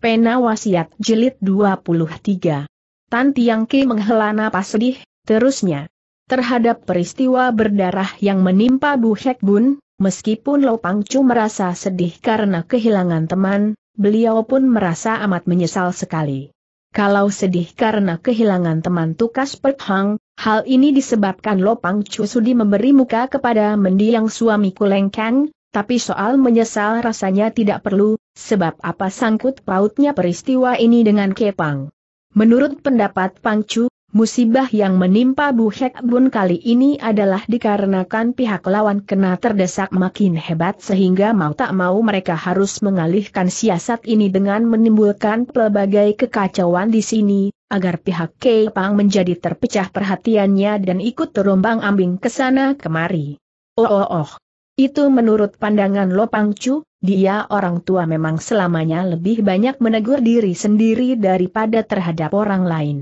Pena Wasiat Jilid 23. Tan Tiang Ki menghela napas sedih, terusnya. Terhadap peristiwa berdarah yang menimpa Bu Hek Bun, meskipun Lo Chu merasa sedih karena kehilangan teman, beliau pun merasa amat menyesal sekali. Kalau sedih karena kehilangan teman Tukas Pek Hang, hal ini disebabkan Lo Chu sudi memberi muka kepada mendiang suami Kang, tapi soal menyesal rasanya tidak perlu, Sebab apa sangkut pautnya peristiwa ini dengan Kepang? Menurut pendapat Pangcu, musibah yang menimpa Bu Hek Bun kali ini adalah dikarenakan pihak lawan kena terdesak makin hebat sehingga mau tak mau mereka harus mengalihkan siasat ini dengan menimbulkan pelbagai kekacauan di sini, agar pihak Kepang menjadi terpecah perhatiannya dan ikut terombang ambing ke sana kemari. Oh oh oh, itu menurut pandangan Pang Chu, dia orang tua memang selamanya lebih banyak menegur diri sendiri daripada terhadap orang lain.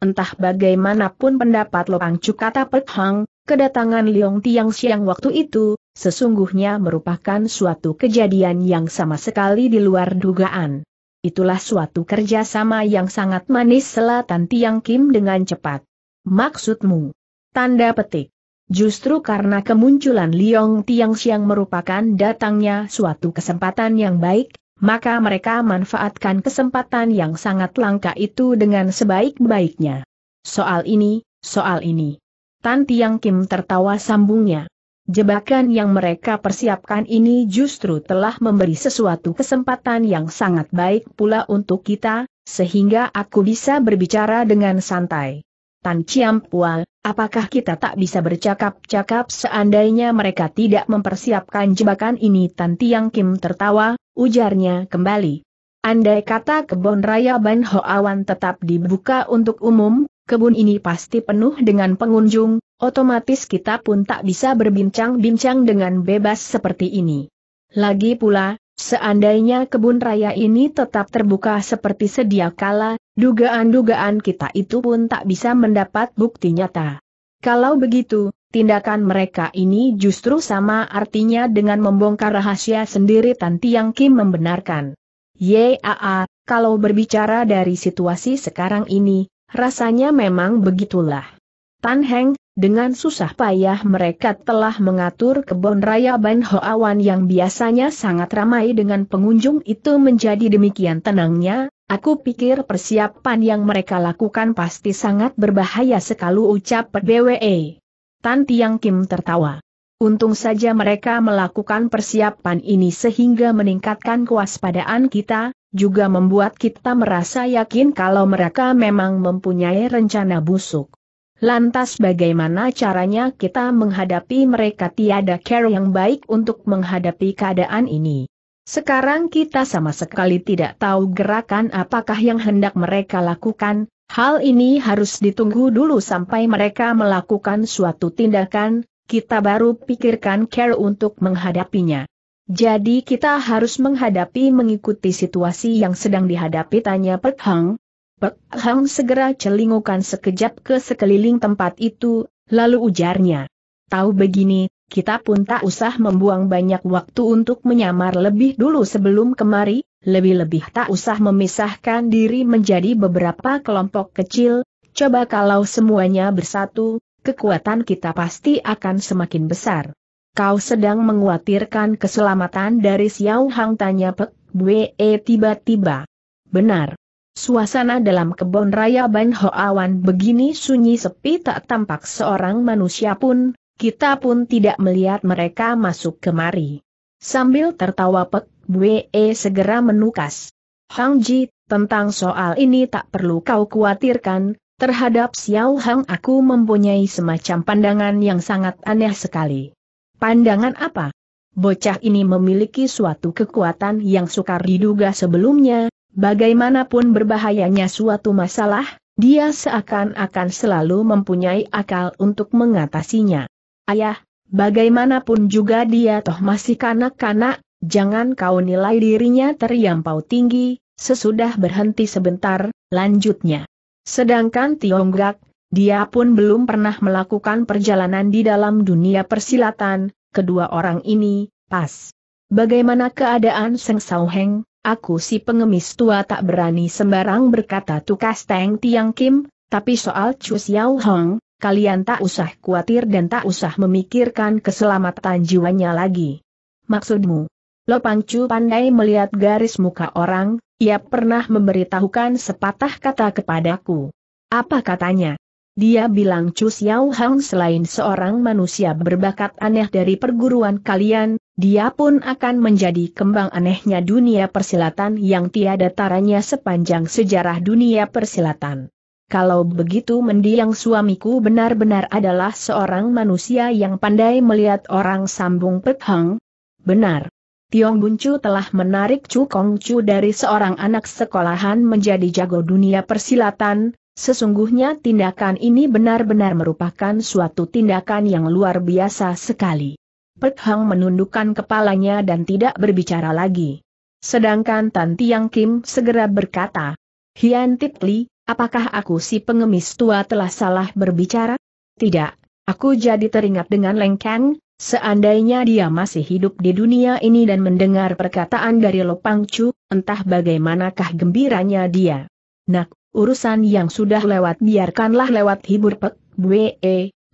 Entah bagaimanapun pendapat Pang Chu kata Pek Hang, kedatangan Liong Tiang Siang waktu itu, sesungguhnya merupakan suatu kejadian yang sama sekali di luar dugaan. Itulah suatu kerjasama yang sangat manis selatan Tiang Kim dengan cepat. Maksudmu? Tanda petik. Justru karena kemunculan Liong Tiangxiang merupakan datangnya suatu kesempatan yang baik, maka mereka manfaatkan kesempatan yang sangat langka itu dengan sebaik-baiknya. Soal ini, soal ini. Tan Tiang Kim tertawa sambungnya. Jebakan yang mereka persiapkan ini justru telah memberi sesuatu kesempatan yang sangat baik pula untuk kita, sehingga aku bisa berbicara dengan santai. Tan Chiam Pual, Apakah kita tak bisa bercakap-cakap seandainya mereka tidak mempersiapkan jebakan ini? Tan Tiang Kim tertawa, ujarnya kembali. Andai kata kebun raya Ban Hoawan tetap dibuka untuk umum, kebun ini pasti penuh dengan pengunjung, otomatis kita pun tak bisa berbincang-bincang dengan bebas seperti ini. Lagi pula, seandainya kebun raya ini tetap terbuka seperti sedia kala, dugaan-dugaan kita itu pun tak bisa mendapat bukti nyata. Kalau begitu, tindakan mereka ini justru sama artinya dengan membongkar rahasia sendiri Tan Tiang Kim membenarkan. Yaa, kalau berbicara dari situasi sekarang ini, rasanya memang begitulah. Tan Heng, dengan susah payah mereka telah mengatur kebun raya Ban Hoawan yang biasanya sangat ramai dengan pengunjung itu menjadi demikian tenangnya, Aku pikir persiapan yang mereka lakukan pasti sangat berbahaya sekali ucap PBWE. Tan Tiang Kim tertawa. Untung saja mereka melakukan persiapan ini sehingga meningkatkan kewaspadaan kita, juga membuat kita merasa yakin kalau mereka memang mempunyai rencana busuk. Lantas bagaimana caranya kita menghadapi mereka tiada care yang baik untuk menghadapi keadaan ini? Sekarang kita sama sekali tidak tahu gerakan apakah yang hendak mereka lakukan, hal ini harus ditunggu dulu sampai mereka melakukan suatu tindakan, kita baru pikirkan care untuk menghadapinya. Jadi kita harus menghadapi mengikuti situasi yang sedang dihadapi tanya Pek Hang. Pek Hang segera celingukan sekejap ke sekeliling tempat itu, lalu ujarnya. Tahu begini, kita pun tak usah membuang banyak waktu untuk menyamar lebih dulu sebelum kemari, lebih-lebih tak usah memisahkan diri menjadi beberapa kelompok kecil, coba kalau semuanya bersatu, kekuatan kita pasti akan semakin besar. Kau sedang menguatirkan keselamatan dari Xiao Hang tanya Pek Bue tiba-tiba. Benar. Suasana dalam kebun raya Ban Hoawan begini sunyi sepi tak tampak seorang manusia pun, kita pun tidak melihat mereka masuk kemari. Sambil tertawa Pek Bwe e segera menukas. Hang Ji, tentang soal ini tak perlu kau khawatirkan, terhadap Xiao Hang aku mempunyai semacam pandangan yang sangat aneh sekali. Pandangan apa? Bocah ini memiliki suatu kekuatan yang sukar diduga sebelumnya, bagaimanapun berbahayanya suatu masalah, dia seakan-akan selalu mempunyai akal untuk mengatasinya. Ayah, bagaimanapun juga dia toh masih kanak-kanak, jangan kau nilai dirinya terlampau tinggi, sesudah berhenti sebentar, lanjutnya. Sedangkan Tionggak, dia pun belum pernah melakukan perjalanan di dalam dunia persilatan, kedua orang ini, pas. Bagaimana keadaan Seng Sauheng, aku si pengemis tua tak berani sembarang berkata tukas Teng Tiang Kim, tapi soal Chu Xiao Hong, kalian tak usah khawatir dan tak usah memikirkan keselamatan jiwanya lagi. Maksudmu? Lopangcu pandai melihat garis muka orang, ia pernah memberitahukan sepatah kata kepadaku. Apa katanya? Dia bilang Chu Xiao Hang selain seorang manusia berbakat aneh dari perguruan kalian, dia pun akan menjadi kembang anehnya dunia persilatan yang tiada taranya sepanjang sejarah dunia persilatan. Kalau begitu mendiang suamiku benar-benar adalah seorang manusia yang pandai melihat orang sambung pethang? Benar. Tiong Buncu telah menarik Chu Kong Chu dari seorang anak sekolahan menjadi jago dunia persilatan, sesungguhnya tindakan ini benar-benar merupakan suatu tindakan yang luar biasa sekali. Pek menundukkan kepalanya dan tidak berbicara lagi. Sedangkan Tan Tiang Kim segera berkata, Hian Li, Apakah aku si pengemis tua telah salah berbicara? Tidak, aku jadi teringat dengan Lengkeng. seandainya dia masih hidup di dunia ini dan mendengar perkataan dari Lopangcu, entah bagaimanakah gembiranya dia. Nak, urusan yang sudah lewat biarkanlah lewat hibur pek, bwe,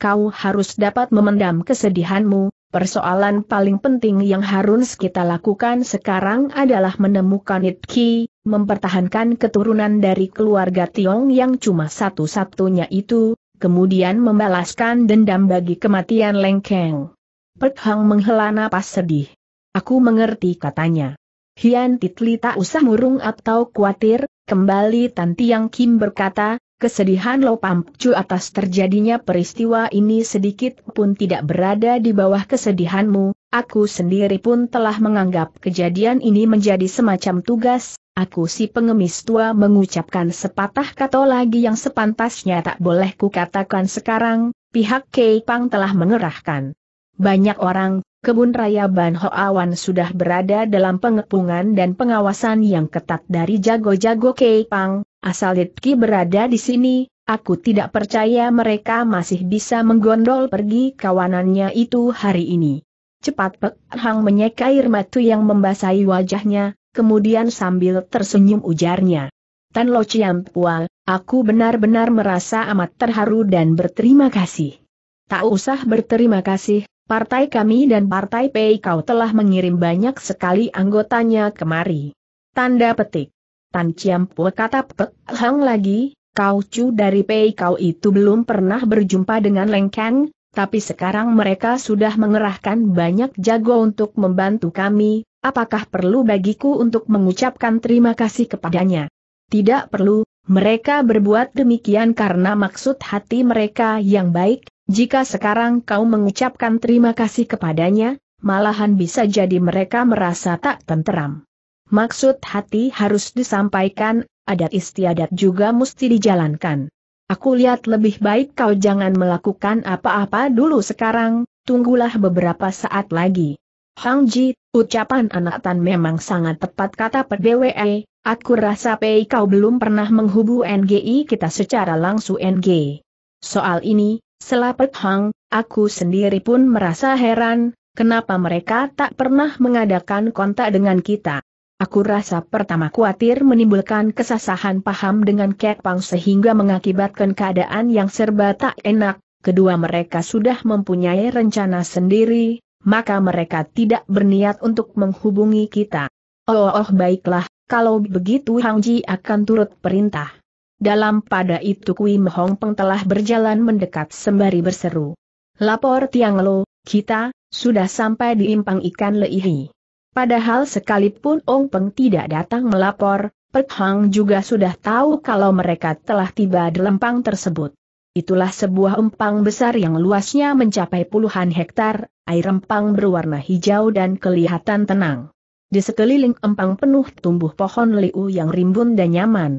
kau harus dapat memendam kesedihanmu, Persoalan paling penting yang harus kita lakukan sekarang adalah menemukan Itki, mempertahankan keturunan dari keluarga Tiong yang cuma satu-satunya itu, kemudian membalaskan dendam bagi kematian Leng Keng. Pek Hang menghela napas sedih. Aku mengerti katanya. Hian Titli tak usah murung atau khawatir, kembali Tan Tiang Kim berkata, Kesedihan Lo pamcu atas terjadinya peristiwa ini sedikit pun tidak berada di bawah kesedihanmu, aku sendiri pun telah menganggap kejadian ini menjadi semacam tugas, Aku si pengemis tua mengucapkan sepatah kata lagi yang sepantasnya tak boleh kukatakan sekarang, pihak Kei Pang telah mengerahkan. Banyak orang, kebun raya Ban Awan sudah berada dalam pengepungan dan pengawasan yang ketat dari jago-jago Kei Pang, asal Litki berada di sini, aku tidak percaya mereka masih bisa menggondol pergi kawanannya itu hari ini. Cepat Pek Hang menyeka air matu yang membasahi wajahnya, kemudian sambil tersenyum ujarnya. Tan Lo Chiam Pua, aku benar-benar merasa amat terharu dan berterima kasih. Tak usah berterima kasih, partai kami dan partai Pei Kau telah mengirim banyak sekali anggotanya kemari. Tanda petik. Tan Chiam Pua kata Pek Hang lagi, Kau Chu dari Pei Kau itu belum pernah berjumpa dengan Leng Kang, tapi sekarang mereka sudah mengerahkan banyak jago untuk membantu kami, apakah perlu bagiku untuk mengucapkan terima kasih kepadanya? Tidak perlu, mereka berbuat demikian karena maksud hati mereka yang baik, jika sekarang kau mengucapkan terima kasih kepadanya, malahan bisa jadi mereka merasa tak tenteram. Maksud hati harus disampaikan, adat istiadat juga mesti dijalankan. Aku lihat lebih baik kau jangan melakukan apa-apa dulu sekarang, tunggulah beberapa saat lagi. Hang Ji, ucapan anak Tan memang sangat tepat kata PDWE, aku rasa Pei kau belum pernah menghubu NGI kita secara langsung NG. Soal ini, selapet Hang, aku sendiri pun merasa heran, kenapa mereka tak pernah mengadakan kontak dengan kita. Aku rasa pertama khawatir menimbulkan kesasahan paham dengan Pang sehingga mengakibatkan keadaan yang serba tak enak, kedua mereka sudah mempunyai rencana sendiri, maka mereka tidak berniat untuk menghubungi kita. Oh, oh, baiklah, kalau begitu Hang Ji akan turut perintah. Dalam pada itu Kui Mehong Peng telah berjalan mendekat sembari berseru. Lapor Tiang Lo, kita, sudah sampai di impang ikan Leihi. Padahal sekalipun Ong Peng tidak datang melapor, Pek Hang juga sudah tahu kalau mereka telah tiba di lempang tersebut. Itulah sebuah empang besar yang luasnya mencapai puluhan hektar, air empang berwarna hijau dan kelihatan tenang. Di sekeliling empang penuh tumbuh pohon liu yang rimbun dan nyaman.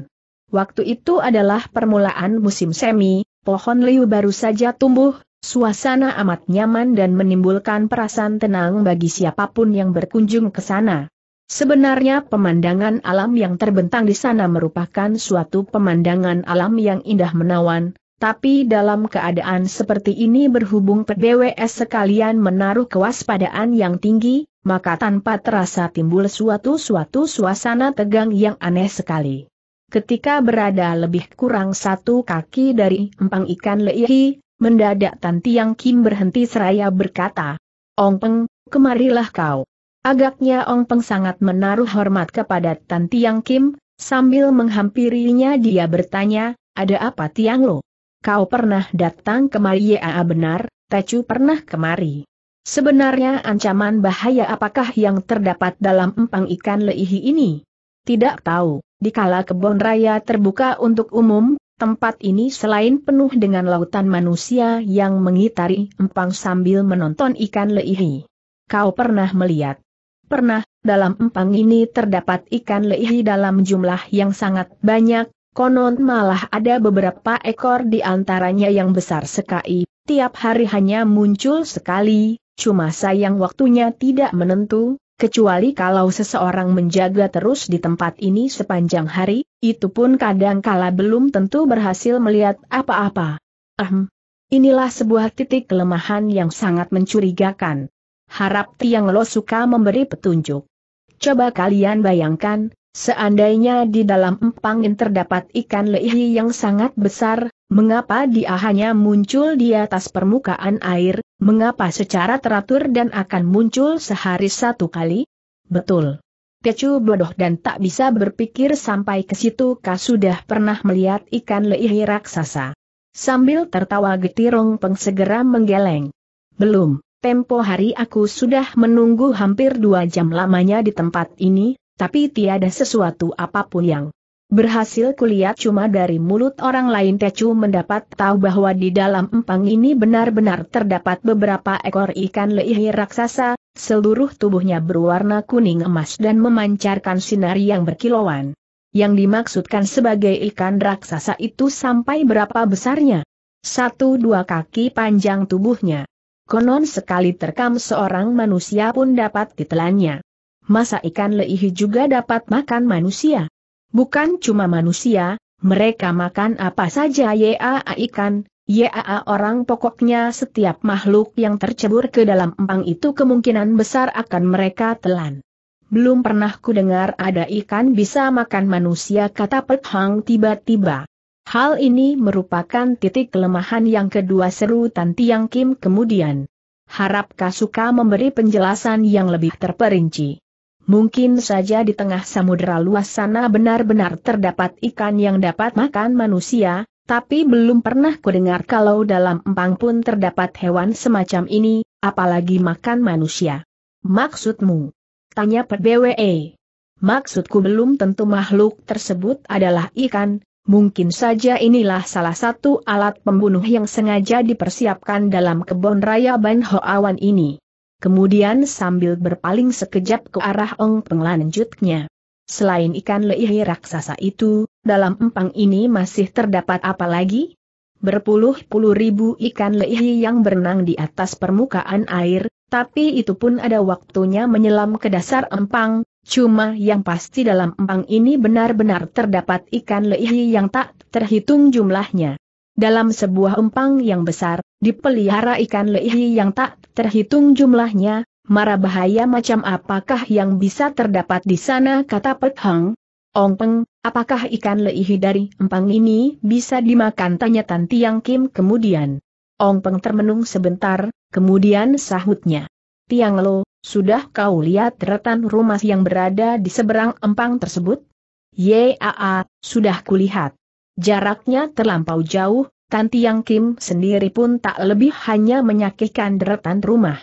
Waktu itu adalah permulaan musim semi, pohon liu baru saja tumbuh, suasana amat nyaman dan menimbulkan perasaan tenang bagi siapapun yang berkunjung ke sana. Sebenarnya pemandangan alam yang terbentang di sana merupakan suatu pemandangan alam yang indah menawan, tapi dalam keadaan seperti ini berhubung PBWS sekalian menaruh kewaspadaan yang tinggi, maka tanpa terasa timbul suatu-suatu suasana tegang yang aneh sekali. Ketika berada lebih kurang satu kaki dari empang ikan leihi, mendadak Tanti Yang Kim berhenti seraya berkata, Ong Peng, kemarilah kau. Agaknya Ong Peng sangat menaruh hormat kepada Tanti Yang Kim, sambil menghampirinya dia bertanya, ada apa Tiang Lo? kau pernah datang kemari ya benar, Tecu pernah kemari. Sebenarnya ancaman bahaya apakah yang terdapat dalam empang ikan leihi ini? Tidak tahu, dikala kebun raya terbuka untuk umum, tempat ini selain penuh dengan lautan manusia yang mengitari empang sambil menonton ikan leihi. Kau pernah melihat? Pernah, dalam empang ini terdapat ikan leihi dalam jumlah yang sangat banyak, Konon malah ada beberapa ekor di antaranya yang besar sekali, tiap hari hanya muncul sekali, cuma sayang waktunya tidak menentu, kecuali kalau seseorang menjaga terus di tempat ini sepanjang hari, itu pun kadang kala belum tentu berhasil melihat apa-apa. Ahem. Inilah sebuah titik kelemahan yang sangat mencurigakan. Harap Tiang Lo suka memberi petunjuk. Coba kalian bayangkan, Seandainya di dalam empangin terdapat ikan lehi yang sangat besar, mengapa dia hanya muncul di atas permukaan air, mengapa secara teratur dan akan muncul sehari satu kali? Betul. Tecu bodoh dan tak bisa berpikir sampai ke situ Kas sudah pernah melihat ikan lehi raksasa. Sambil tertawa getirong Pengsegera menggeleng. Belum, tempo hari aku sudah menunggu hampir dua jam lamanya di tempat ini, tapi tiada sesuatu apapun yang berhasil kulihat cuma dari mulut orang lain Tecu mendapat tahu bahwa di dalam empang ini benar-benar terdapat beberapa ekor ikan leih raksasa, seluruh tubuhnya berwarna kuning emas dan memancarkan sinar yang berkilauan. Yang dimaksudkan sebagai ikan raksasa itu sampai berapa besarnya? Satu dua kaki panjang tubuhnya. Konon sekali terkam seorang manusia pun dapat ditelannya masa ikan leihi juga dapat makan manusia? Bukan cuma manusia, mereka makan apa saja yaa ikan, yaa orang pokoknya setiap makhluk yang tercebur ke dalam empang itu kemungkinan besar akan mereka telan. Belum pernah ku dengar ada ikan bisa makan manusia kata Pek Hang tiba-tiba. Hal ini merupakan titik kelemahan yang kedua seru Tan Tiang Kim kemudian. Harap Kasuka memberi penjelasan yang lebih terperinci. Mungkin saja di tengah samudera luas sana benar-benar terdapat ikan yang dapat makan manusia, tapi belum pernah kudengar kalau dalam empang pun terdapat hewan semacam ini, apalagi makan manusia. Maksudmu? Tanya PBWE. Maksudku belum tentu makhluk tersebut adalah ikan, mungkin saja inilah salah satu alat pembunuh yang sengaja dipersiapkan dalam kebun raya Ban Hoawan ini. Kemudian sambil berpaling sekejap ke arah Ong Peng lanjutnya. Selain ikan leihi raksasa itu, dalam empang ini masih terdapat apa lagi? Berpuluh-puluh ribu ikan leihi yang berenang di atas permukaan air, tapi itu pun ada waktunya menyelam ke dasar empang, cuma yang pasti dalam empang ini benar-benar terdapat ikan leihi yang tak terhitung jumlahnya. Dalam sebuah empang yang besar, dipelihara ikan lehi yang tak terhitung jumlahnya, mara bahaya macam apakah yang bisa terdapat di sana kata Pet Hang. Ong Peng, apakah ikan lehi dari empang ini bisa dimakan tanya Tan Tiang Kim kemudian. Ong Peng termenung sebentar, kemudian sahutnya. Tiang Lo, sudah kau lihat retan rumah yang berada di seberang empang tersebut? Yaa, sudah kulihat. Jaraknya terlampau jauh, Tanti Yang Kim sendiri pun tak lebih hanya menyakitkan deretan rumah.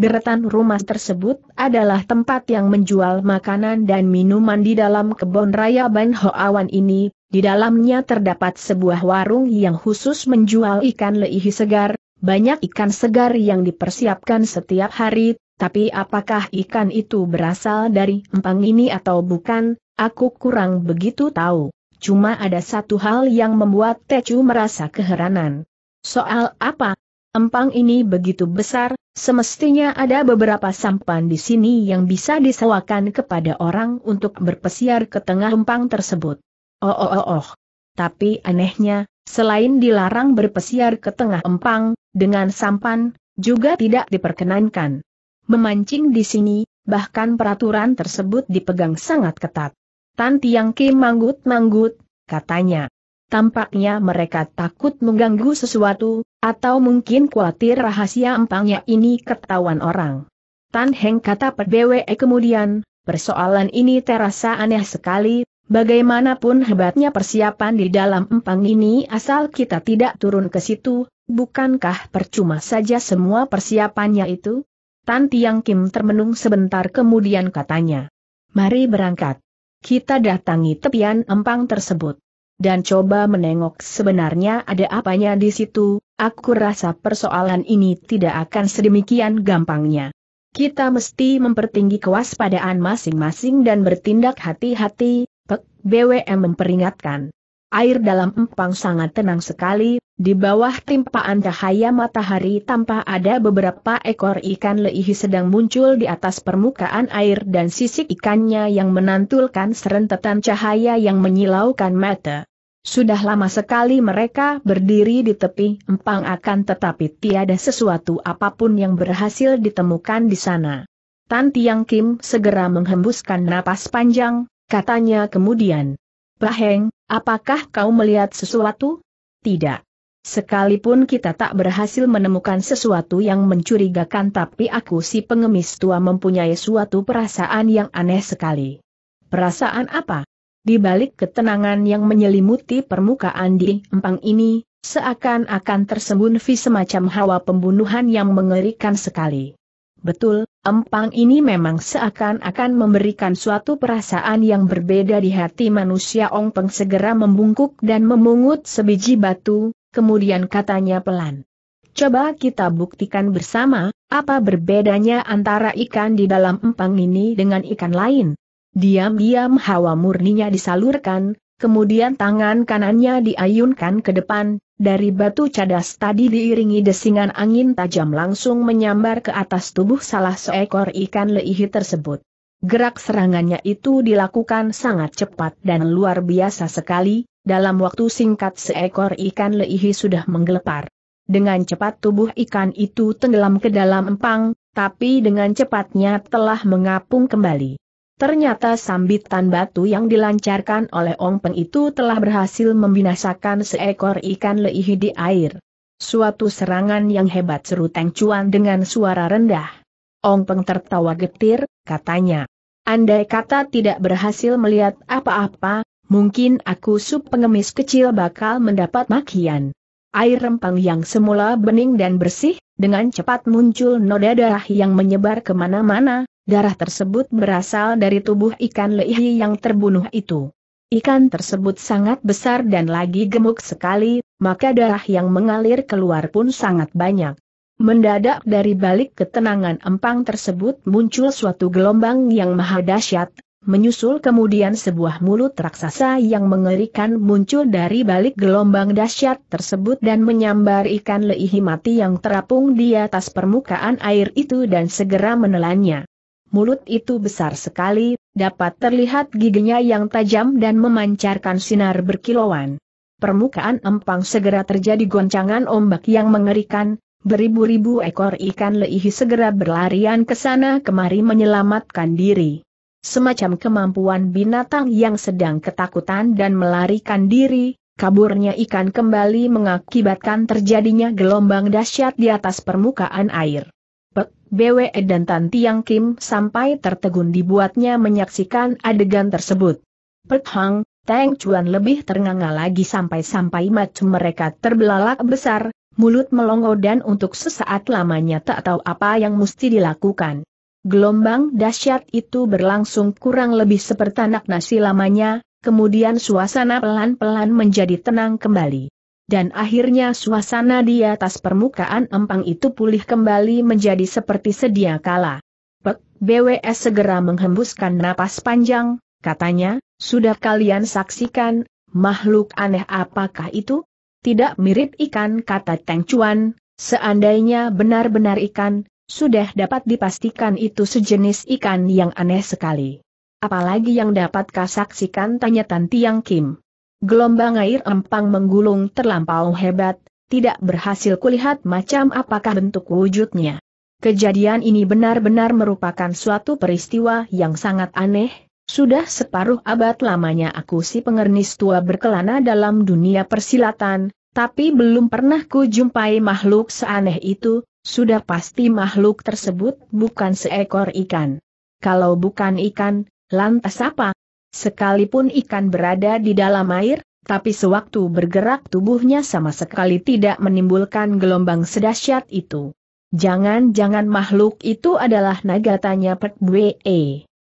Deretan rumah tersebut adalah tempat yang menjual makanan dan minuman di dalam kebun raya Ban Hoawan ini, di dalamnya terdapat sebuah warung yang khusus menjual ikan leihi segar, banyak ikan segar yang dipersiapkan setiap hari, tapi apakah ikan itu berasal dari empang ini atau bukan, aku kurang begitu tahu. Cuma ada satu hal yang membuat Tecu merasa keheranan. Soal apa? Empang ini begitu besar, semestinya ada beberapa sampan di sini yang bisa disewakan kepada orang untuk berpesiar ke tengah empang tersebut. Oh oh oh oh. Tapi anehnya, selain dilarang berpesiar ke tengah empang, dengan sampan, juga tidak diperkenankan. Memancing di sini, bahkan peraturan tersebut dipegang sangat ketat. Tan Tiang Kim manggut-manggut, katanya. Tampaknya mereka takut mengganggu sesuatu, atau mungkin khawatir rahasia empangnya ini ketahuan orang. Tan Heng kata PBWE kemudian, persoalan ini terasa aneh sekali, bagaimanapun hebatnya persiapan di dalam empang ini asal kita tidak turun ke situ, bukankah percuma saja semua persiapannya itu? Tan Tiang Kim termenung sebentar kemudian katanya. Mari berangkat. Kita datangi tepian empang tersebut. Dan coba menengok sebenarnya ada apanya di situ, aku rasa persoalan ini tidak akan sedemikian gampangnya. Kita mesti mempertinggi kewaspadaan masing-masing dan bertindak hati-hati, Pek BWM memperingatkan. Air dalam empang sangat tenang sekali, di bawah timpaan cahaya matahari tanpa ada beberapa ekor ikan leihi sedang muncul di atas permukaan air dan sisik ikannya yang menantulkan serentetan cahaya yang menyilaukan mata. Sudah lama sekali mereka berdiri di tepi empang akan tetapi tiada sesuatu apapun yang berhasil ditemukan di sana. Tan Tiang Kim segera menghembuskan napas panjang, katanya kemudian. Baheng, apakah kau melihat sesuatu? Tidak. Sekalipun kita tak berhasil menemukan sesuatu yang mencurigakan tapi aku si pengemis tua mempunyai suatu perasaan yang aneh sekali. Perasaan apa? Di balik ketenangan yang menyelimuti permukaan di empang ini, seakan-akan tersembun vi semacam hawa pembunuhan yang mengerikan sekali. Betul, empang ini memang seakan-akan memberikan suatu perasaan yang berbeda di hati manusia Ong Peng segera membungkuk dan memungut sebiji batu, kemudian katanya pelan. Coba kita buktikan bersama, apa berbedanya antara ikan di dalam empang ini dengan ikan lain. Diam-diam hawa murninya disalurkan, kemudian tangan kanannya diayunkan ke depan, dari batu cadas tadi diiringi desingan angin tajam langsung menyambar ke atas tubuh salah seekor ikan leihi tersebut. Gerak serangannya itu dilakukan sangat cepat dan luar biasa sekali, dalam waktu singkat seekor ikan leihi sudah menggelepar. Dengan cepat tubuh ikan itu tenggelam ke dalam empang, tapi dengan cepatnya telah mengapung kembali. Ternyata sambitan batu yang dilancarkan oleh Ong Peng itu telah berhasil membinasakan seekor ikan leihi di air. Suatu serangan yang hebat seru Teng Cuan dengan suara rendah. Ong Peng tertawa getir, katanya. Andai kata tidak berhasil melihat apa-apa, mungkin aku sup pengemis kecil bakal mendapat makian. Air rempang yang semula bening dan bersih, dengan cepat muncul noda darah yang menyebar kemana-mana, darah tersebut berasal dari tubuh ikan leihi yang terbunuh itu. Ikan tersebut sangat besar dan lagi gemuk sekali, maka darah yang mengalir keluar pun sangat banyak. Mendadak dari balik ketenangan empang tersebut muncul suatu gelombang yang maha dahsyat, Menyusul kemudian sebuah mulut raksasa yang mengerikan muncul dari balik gelombang dahsyat tersebut dan menyambar ikan leihi mati yang terapung di atas permukaan air itu dan segera menelannya. Mulut itu besar sekali, dapat terlihat giginya yang tajam dan memancarkan sinar berkilauan. Permukaan empang segera terjadi goncangan ombak yang mengerikan, beribu-ribu ekor ikan leihi segera berlarian ke sana kemari menyelamatkan diri semacam kemampuan binatang yang sedang ketakutan dan melarikan diri, kaburnya ikan kembali mengakibatkan terjadinya gelombang dahsyat di atas permukaan air. Pek, BWE dan Tan Tiang Kim sampai tertegun dibuatnya menyaksikan adegan tersebut. Pek Hang, Teng Chuan lebih ternganga lagi sampai-sampai macam mereka terbelalak besar, mulut melongo dan untuk sesaat lamanya tak tahu apa yang mesti dilakukan. Gelombang dahsyat itu berlangsung kurang lebih seperti sepertanak nasi lamanya, kemudian suasana pelan-pelan menjadi tenang kembali. Dan akhirnya suasana di atas permukaan empang itu pulih kembali menjadi seperti sedia kala. Pek, BWS segera menghembuskan napas panjang, katanya, sudah kalian saksikan, makhluk aneh apakah itu? Tidak mirip ikan kata Teng Chuan, seandainya benar-benar ikan, sudah dapat dipastikan itu sejenis ikan yang aneh sekali. Apalagi yang dapat kasaksikan tanya Tan Tiang Kim. Gelombang air empang menggulung terlampau hebat, tidak berhasil kulihat macam apakah bentuk wujudnya. Kejadian ini benar-benar merupakan suatu peristiwa yang sangat aneh, sudah separuh abad lamanya aku si pengernis tua berkelana dalam dunia persilatan, tapi belum pernah ku jumpai makhluk seaneh itu, sudah pasti makhluk tersebut bukan seekor ikan. Kalau bukan ikan, lantas apa? Sekalipun ikan berada di dalam air, tapi sewaktu bergerak tubuhnya sama sekali tidak menimbulkan gelombang sedahsyat itu. Jangan-jangan makhluk itu adalah naga tanya Pek Bwe.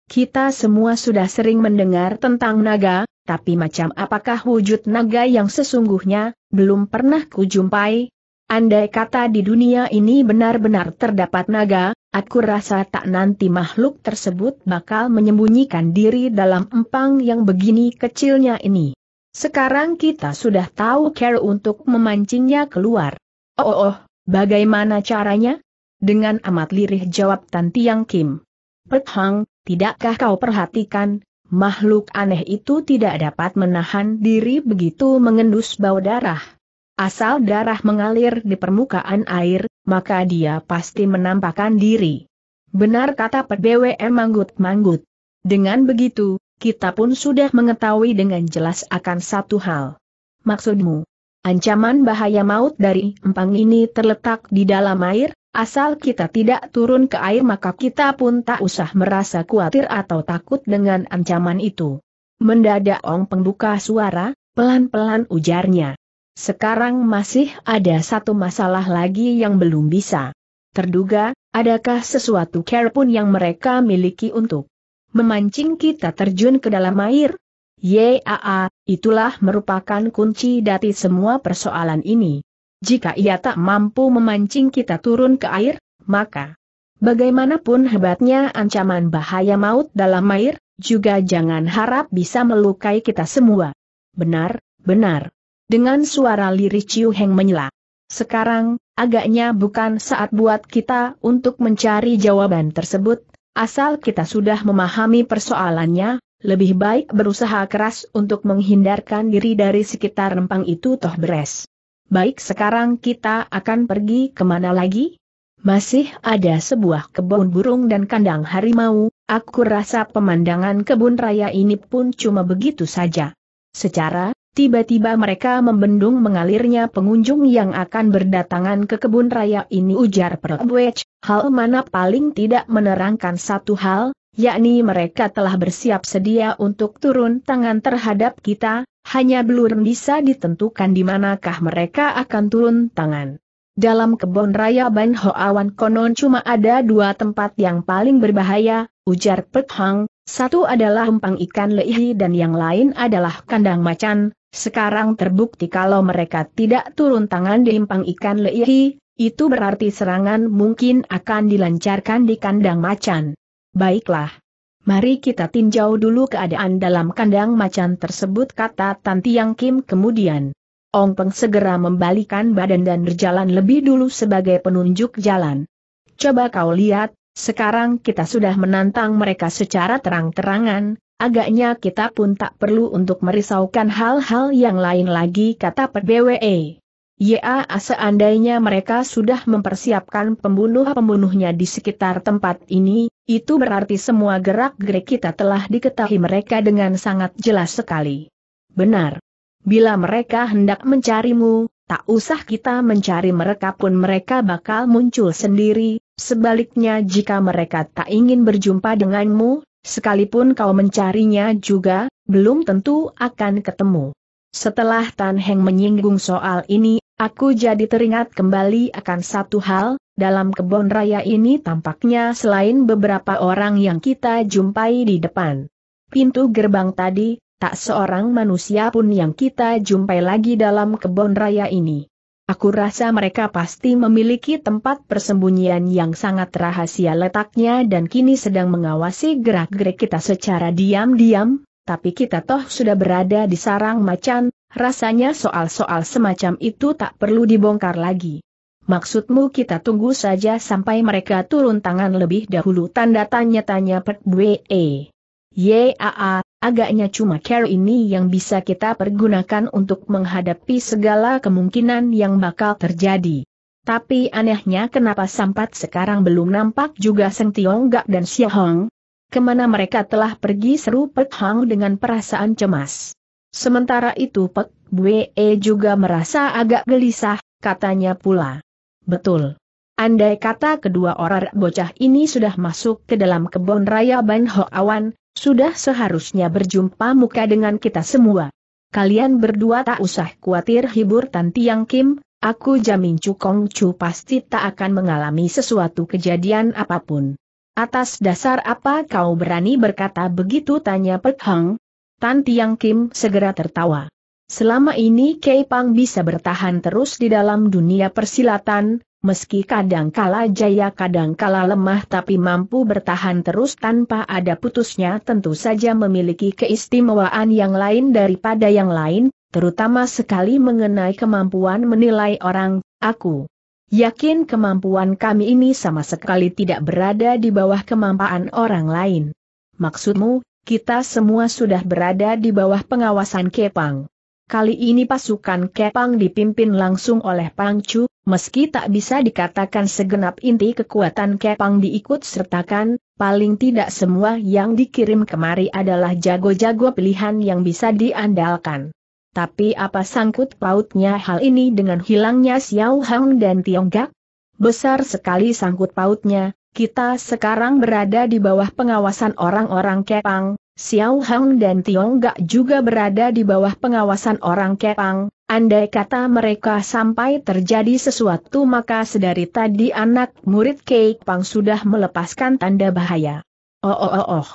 Kita semua sudah sering mendengar tentang naga, tapi macam apakah wujud naga yang sesungguhnya, belum pernah kujumpai, Andai kata di dunia ini benar-benar terdapat naga, aku rasa tak nanti makhluk tersebut bakal menyembunyikan diri dalam empang yang begini kecilnya ini. Sekarang kita sudah tahu care untuk memancingnya keluar. Oh, oh, oh bagaimana caranya? Dengan amat lirih jawab Tan Tiang Kim. Perthang, tidakkah kau perhatikan, makhluk aneh itu tidak dapat menahan diri begitu mengendus bau darah. Asal darah mengalir di permukaan air, maka dia pasti menampakkan diri. Benar kata PBWM manggut-manggut. Dengan begitu, kita pun sudah mengetahui dengan jelas akan satu hal. Maksudmu, ancaman bahaya maut dari empang ini terletak di dalam air, asal kita tidak turun ke air maka kita pun tak usah merasa khawatir atau takut dengan ancaman itu. Mendadak Ong pembuka suara, pelan-pelan ujarnya. Sekarang masih ada satu masalah lagi yang belum bisa terduga, adakah sesuatu care pun yang mereka miliki untuk memancing kita terjun ke dalam air? YAA, itulah merupakan kunci dari semua persoalan ini. Jika ia tak mampu memancing kita turun ke air, maka bagaimanapun hebatnya ancaman bahaya maut dalam air, juga jangan harap bisa melukai kita semua. Benar, benar. Dengan suara lirih Ciu Heng menyela. Sekarang, agaknya bukan saat buat kita untuk mencari jawaban tersebut, asal kita sudah memahami persoalannya, lebih baik berusaha keras untuk menghindarkan diri dari sekitar rempang itu toh beres. Baik sekarang kita akan pergi kemana lagi? Masih ada sebuah kebun burung dan kandang harimau, aku rasa pemandangan kebun raya ini pun cuma begitu saja. Secara Tiba-tiba mereka membendung mengalirnya pengunjung yang akan berdatangan ke kebun raya ini ujar Perlwech, hal mana paling tidak menerangkan satu hal, yakni mereka telah bersiap sedia untuk turun tangan terhadap kita, hanya belum bisa ditentukan di manakah mereka akan turun tangan. Dalam kebun raya Ban Hoawan konon cuma ada dua tempat yang paling berbahaya, ujar Pek satu adalah empang ikan lehi dan yang lain adalah kandang macan, sekarang terbukti kalau mereka tidak turun tangan di impang ikan leihi, itu berarti serangan mungkin akan dilancarkan di kandang macan. Baiklah. Mari kita tinjau dulu keadaan dalam kandang macan tersebut kata Tan Tiang Kim kemudian. Ong Peng segera membalikan badan dan berjalan lebih dulu sebagai penunjuk jalan. Coba kau lihat, sekarang kita sudah menantang mereka secara terang-terangan, Agaknya kita pun tak perlu untuk merisaukan hal-hal yang lain lagi kata PBWE. Ya, seandainya mereka sudah mempersiapkan pembunuh-pembunuhnya di sekitar tempat ini, itu berarti semua gerak-gerik kita telah diketahui mereka dengan sangat jelas sekali. Benar. Bila mereka hendak mencarimu, tak usah kita mencari mereka pun mereka bakal muncul sendiri, sebaliknya jika mereka tak ingin berjumpa denganmu, Sekalipun kau mencarinya juga, belum tentu akan ketemu. Setelah Tan Heng menyinggung soal ini, aku jadi teringat kembali akan satu hal, dalam kebun raya ini tampaknya selain beberapa orang yang kita jumpai di depan pintu gerbang tadi, tak seorang manusia pun yang kita jumpai lagi dalam kebun raya ini. Aku rasa mereka pasti memiliki tempat persembunyian yang sangat rahasia letaknya dan kini sedang mengawasi gerak-gerik kita secara diam-diam, tapi kita toh sudah berada di sarang macan, rasanya soal-soal semacam itu tak perlu dibongkar lagi. Maksudmu kita tunggu saja sampai mereka turun tangan lebih dahulu tanda tanya-tanya Pet Bwe. Yaa, agaknya cuma care ini yang bisa kita pergunakan untuk menghadapi segala kemungkinan yang bakal terjadi. Tapi anehnya kenapa sampat sekarang belum nampak juga Seng Tiong Gak dan Xia Hong? Kemana mereka telah pergi seru Pek Hang dengan perasaan cemas. Sementara itu Pek Bwe e juga merasa agak gelisah, katanya pula. Betul. Andai kata kedua orang bocah ini sudah masuk ke dalam kebun raya Ban Ho Awan, sudah seharusnya berjumpa muka dengan kita semua. Kalian berdua tak usah khawatir hibur Tanti Yang Kim, aku jamin Chu Kong Chu pasti tak akan mengalami sesuatu kejadian apapun. Atas dasar apa kau berani berkata begitu tanya Pek Hang? Tanti Yang Kim segera tertawa. Selama ini Kei Pang bisa bertahan terus di dalam dunia persilatan, Meski kadang kala jaya kadang kala lemah tapi mampu bertahan terus tanpa ada putusnya tentu saja memiliki keistimewaan yang lain daripada yang lain, terutama sekali mengenai kemampuan menilai orang, aku. Yakin kemampuan kami ini sama sekali tidak berada di bawah kemampuan orang lain. Maksudmu, kita semua sudah berada di bawah pengawasan Kepang. Kali ini pasukan Kepang dipimpin langsung oleh Pangcu, meski tak bisa dikatakan segenap inti kekuatan Kepang diikut sertakan, paling tidak semua yang dikirim kemari adalah jago-jago pilihan yang bisa diandalkan. Tapi apa sangkut pautnya hal ini dengan hilangnya Xiao Hang dan Tiongkok? Besar sekali sangkut pautnya, kita sekarang berada di bawah pengawasan orang-orang Kepang, Xiao Hang dan Tiong Gak juga berada di bawah pengawasan orang Kepang, andai kata mereka sampai terjadi sesuatu maka sedari tadi anak murid Kepang sudah melepaskan tanda bahaya. Oh oh oh oh.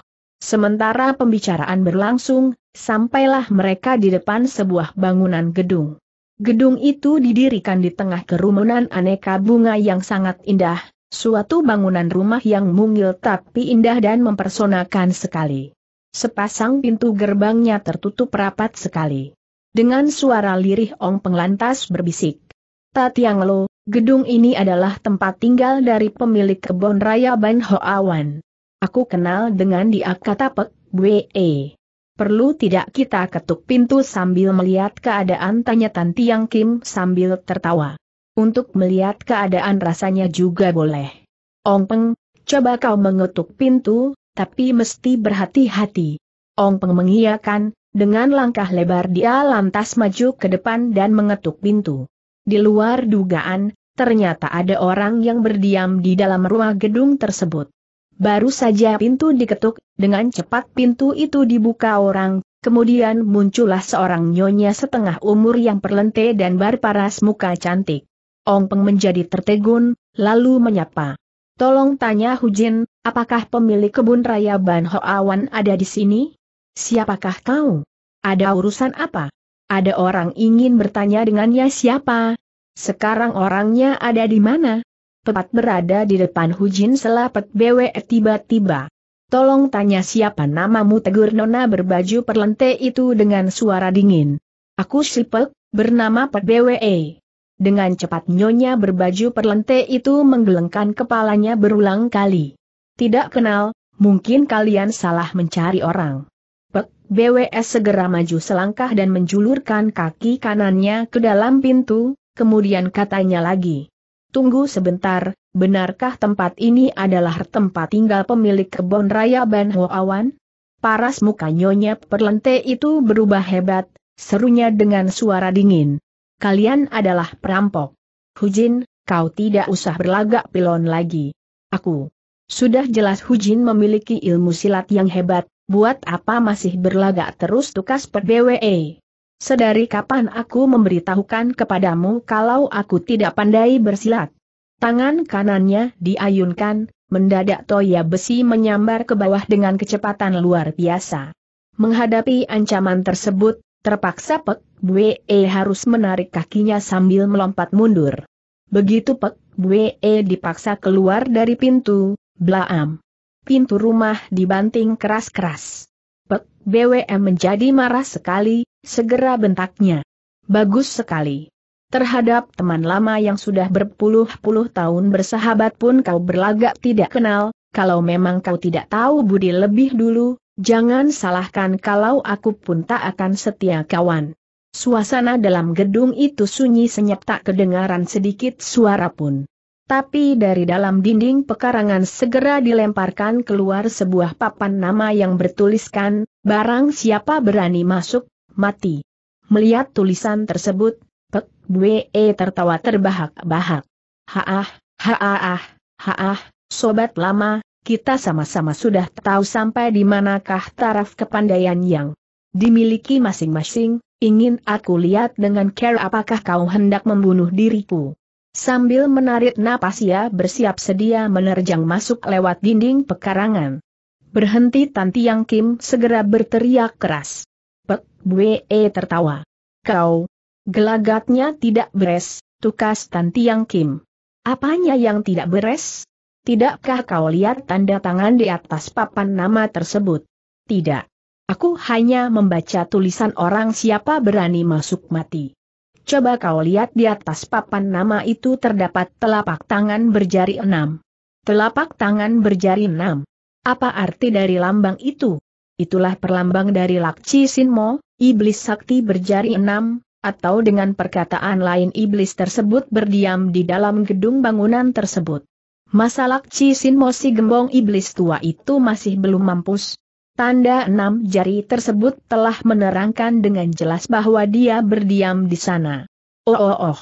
Sementara pembicaraan berlangsung, sampailah mereka di depan sebuah bangunan gedung. Gedung itu didirikan di tengah kerumunan aneka bunga yang sangat indah, suatu bangunan rumah yang mungil tapi indah dan mempersonakan sekali sepasang pintu gerbangnya tertutup rapat sekali. Dengan suara lirih Ong Penglantas berbisik. "Tatiang lo, gedung ini adalah tempat tinggal dari pemilik kebun raya Ban Hoawan. Aku kenal dengan dia kata Pek, Bwe. Perlu tidak kita ketuk pintu sambil melihat keadaan tanya Tan Tiang Kim sambil tertawa. Untuk melihat keadaan rasanya juga boleh. Ong Peng, coba kau mengetuk pintu, tapi mesti berhati-hati. Ong Peng mengiyakan, dengan langkah lebar dia lantas maju ke depan dan mengetuk pintu. Di luar dugaan, ternyata ada orang yang berdiam di dalam rumah gedung tersebut. Baru saja pintu diketuk, dengan cepat pintu itu dibuka orang, kemudian muncullah seorang nyonya setengah umur yang perlente dan berparas muka cantik. Ong Peng menjadi tertegun, lalu menyapa. Tolong tanya Hujin, Apakah pemilik kebun raya Ban Hoawan ada di sini? Siapakah kau? Ada urusan apa? Ada orang ingin bertanya dengannya siapa? Sekarang orangnya ada di mana? Tepat berada di depan Hujin Selapet BW tiba-tiba. Tolong tanya siapa namamu tegur nona berbaju perlente itu dengan suara dingin. Aku Sipek, bernama Pet BWE. Dengan cepat nyonya berbaju perlente itu menggelengkan kepalanya berulang kali. Tidak kenal, mungkin kalian salah mencari orang. Pek, BWS segera maju selangkah dan menjulurkan kaki kanannya ke dalam pintu, kemudian katanya lagi. Tunggu sebentar, benarkah tempat ini adalah tempat tinggal pemilik kebun raya Ban Hoawan? Paras muka nyonya perlente itu berubah hebat, serunya dengan suara dingin. Kalian adalah perampok. Hujin, kau tidak usah berlagak pilon lagi. Aku sudah jelas Hujin memiliki ilmu silat yang hebat, buat apa masih berlagak terus tukas per Bwe? Sedari kapan aku memberitahukan kepadamu kalau aku tidak pandai bersilat? Tangan kanannya diayunkan, mendadak toya besi menyambar ke bawah dengan kecepatan luar biasa. Menghadapi ancaman tersebut, terpaksa Pek Bwe harus menarik kakinya sambil melompat mundur. Begitu Pek Bwe dipaksa keluar dari pintu, Blaam. Pintu rumah dibanting keras-keras. Pek, BWM menjadi marah sekali, segera bentaknya. Bagus sekali. Terhadap teman lama yang sudah berpuluh-puluh tahun bersahabat pun kau berlagak tidak kenal, kalau memang kau tidak tahu budi lebih dulu, jangan salahkan kalau aku pun tak akan setia kawan. Suasana dalam gedung itu sunyi senyap tak kedengaran sedikit suara pun tapi dari dalam dinding pekarangan segera dilemparkan keluar sebuah papan nama yang bertuliskan, barang siapa berani masuk, mati. Melihat tulisan tersebut, Pek Bwe e, tertawa terbahak-bahak. Haah, haah, haah, sobat lama, kita sama-sama sudah tahu sampai di manakah taraf kepandaian yang dimiliki masing-masing, ingin aku lihat dengan care apakah kau hendak membunuh diriku. Sambil menarik napas ia bersiap sedia menerjang masuk lewat dinding pekarangan. Berhenti Tanti Yang Kim segera berteriak keras. Pek Bwe e, tertawa. Kau. Gelagatnya tidak beres, tukas Tanti Yang Kim. Apanya yang tidak beres? Tidakkah kau lihat tanda tangan di atas papan nama tersebut? Tidak. Aku hanya membaca tulisan orang siapa berani masuk mati. Coba kau lihat di atas papan nama itu terdapat telapak tangan berjari enam. Telapak tangan berjari enam. Apa arti dari lambang itu? Itulah perlambang dari Lakci Sinmo, iblis sakti berjari enam, atau dengan perkataan lain iblis tersebut berdiam di dalam gedung bangunan tersebut. Masa Lakci Sinmo si gembong iblis tua itu masih belum mampus, Tanda enam jari tersebut telah menerangkan dengan jelas bahwa dia berdiam di sana. Oh oh oh.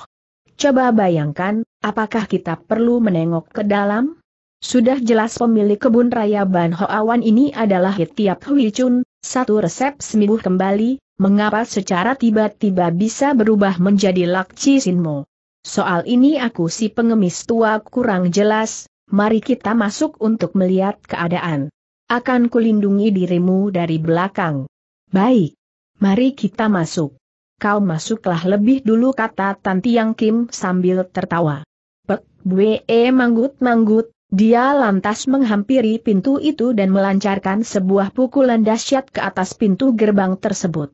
Coba bayangkan, apakah kita perlu menengok ke dalam? Sudah jelas pemilik kebun raya Ban Hoawan ini adalah Hitiap Hui Chun, satu resep sembuh kembali, mengapa secara tiba-tiba bisa berubah menjadi Lakci Sinmo? Soal ini aku si pengemis tua kurang jelas, mari kita masuk untuk melihat keadaan akan kulindungi dirimu dari belakang. Baik. Mari kita masuk. Kau masuklah lebih dulu kata Tanti Yang Kim sambil tertawa. Pek, Bwe e, manggut-manggut, dia lantas menghampiri pintu itu dan melancarkan sebuah pukulan dahsyat ke atas pintu gerbang tersebut.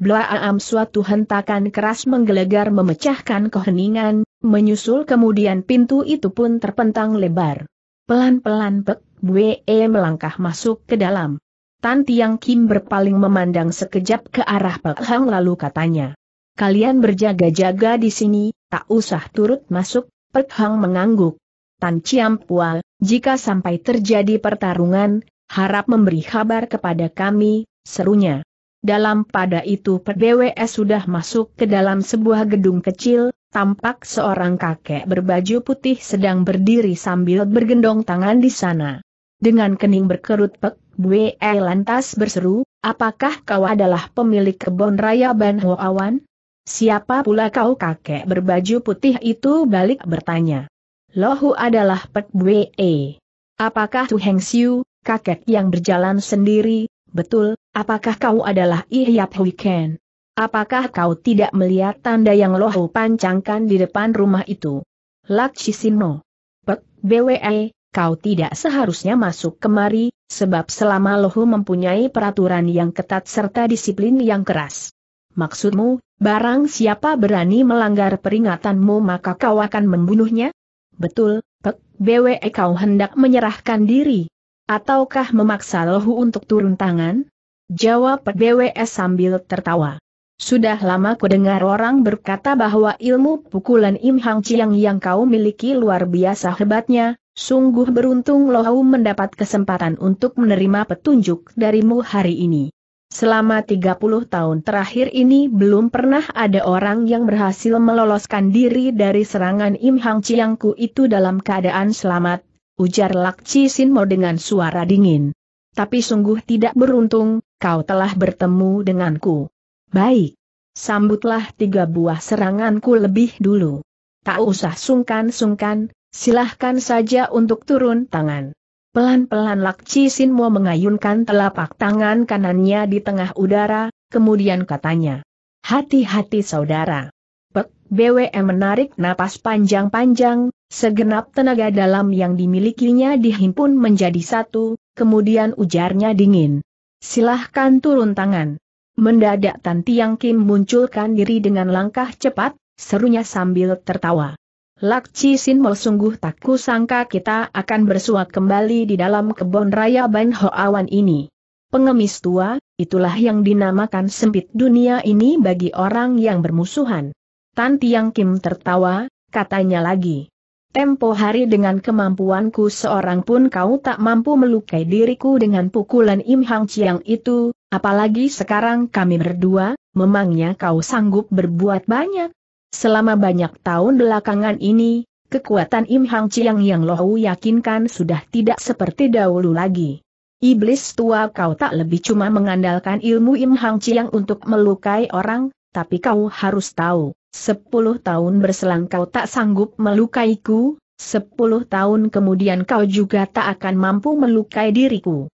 Blaam suatu hentakan keras menggelegar memecahkan keheningan, menyusul kemudian pintu itu pun terpentang lebar. Pelan-pelan Pek Bue melangkah masuk ke dalam. Tan Tiang Kim berpaling memandang sekejap ke arah Pek Hang lalu katanya. Kalian berjaga-jaga di sini, tak usah turut masuk, Pek Hang mengangguk. Tan Chiam Pual, jika sampai terjadi pertarungan, harap memberi kabar kepada kami, serunya. Dalam pada itu PBWS sudah masuk ke dalam sebuah gedung kecil, tampak seorang kakek berbaju putih sedang berdiri sambil bergendong tangan di sana. Dengan kening berkerut pek, Bue lantas berseru, apakah kau adalah pemilik kebun raya Ban Hoawan? Siapa pula kau kakek berbaju putih itu balik bertanya. Lohu adalah Pek Bue. Apakah Tu Heng Siu, kakek yang berjalan sendiri, betul, apakah kau adalah Ihyap Huiken?" Apakah kau tidak melihat tanda yang lohu pancangkan di depan rumah itu? Laksisino. Pek, BWE, eh, kau tidak seharusnya masuk kemari, sebab selama lohu mempunyai peraturan yang ketat serta disiplin yang keras. Maksudmu, barang siapa berani melanggar peringatanmu maka kau akan membunuhnya? Betul, Pek, BWE eh, kau hendak menyerahkan diri. Ataukah memaksa lohu untuk turun tangan? Jawab BWS eh, sambil tertawa. Sudah lama ku dengar orang berkata bahwa ilmu pukulan Im Hang Chiang yang kau miliki luar biasa hebatnya, sungguh beruntung Lohau mendapat kesempatan untuk menerima petunjuk darimu hari ini. Selama 30 tahun terakhir ini belum pernah ada orang yang berhasil meloloskan diri dari serangan Im Hang Chiangku itu dalam keadaan selamat, ujar Sin Mo dengan suara dingin. Tapi sungguh tidak beruntung, kau telah bertemu denganku. Baik. Sambutlah tiga buah seranganku lebih dulu. Tak usah sungkan-sungkan, silahkan saja untuk turun tangan. Pelan-pelan Lakci Sinmo mengayunkan telapak tangan kanannya di tengah udara, kemudian katanya. Hati-hati saudara. Pek, BWM menarik napas panjang-panjang, segenap tenaga dalam yang dimilikinya dihimpun menjadi satu, kemudian ujarnya dingin. Silahkan turun tangan. Mendadak Tan Tiang Kim munculkan diri dengan langkah cepat, serunya sambil tertawa. Sin Mo sungguh tak kusangka kita akan bersua kembali di dalam kebun raya Ban Awan ini. Pengemis tua, itulah yang dinamakan sempit dunia ini bagi orang yang bermusuhan. Tan Tiang Kim tertawa, katanya lagi. Tempo hari dengan kemampuanku seorang pun kau tak mampu melukai diriku dengan pukulan Im Hang Chiang itu, apalagi sekarang kami berdua, memangnya kau sanggup berbuat banyak. Selama banyak tahun belakangan ini, kekuatan Im Hang Chiang yang Lohu yakinkan sudah tidak seperti dahulu lagi. Iblis tua kau tak lebih cuma mengandalkan ilmu Im Hang Chiang untuk melukai orang, tapi kau harus tahu, Sepuluh tahun berselang kau tak sanggup melukaiku, sepuluh tahun kemudian kau juga tak akan mampu melukai diriku.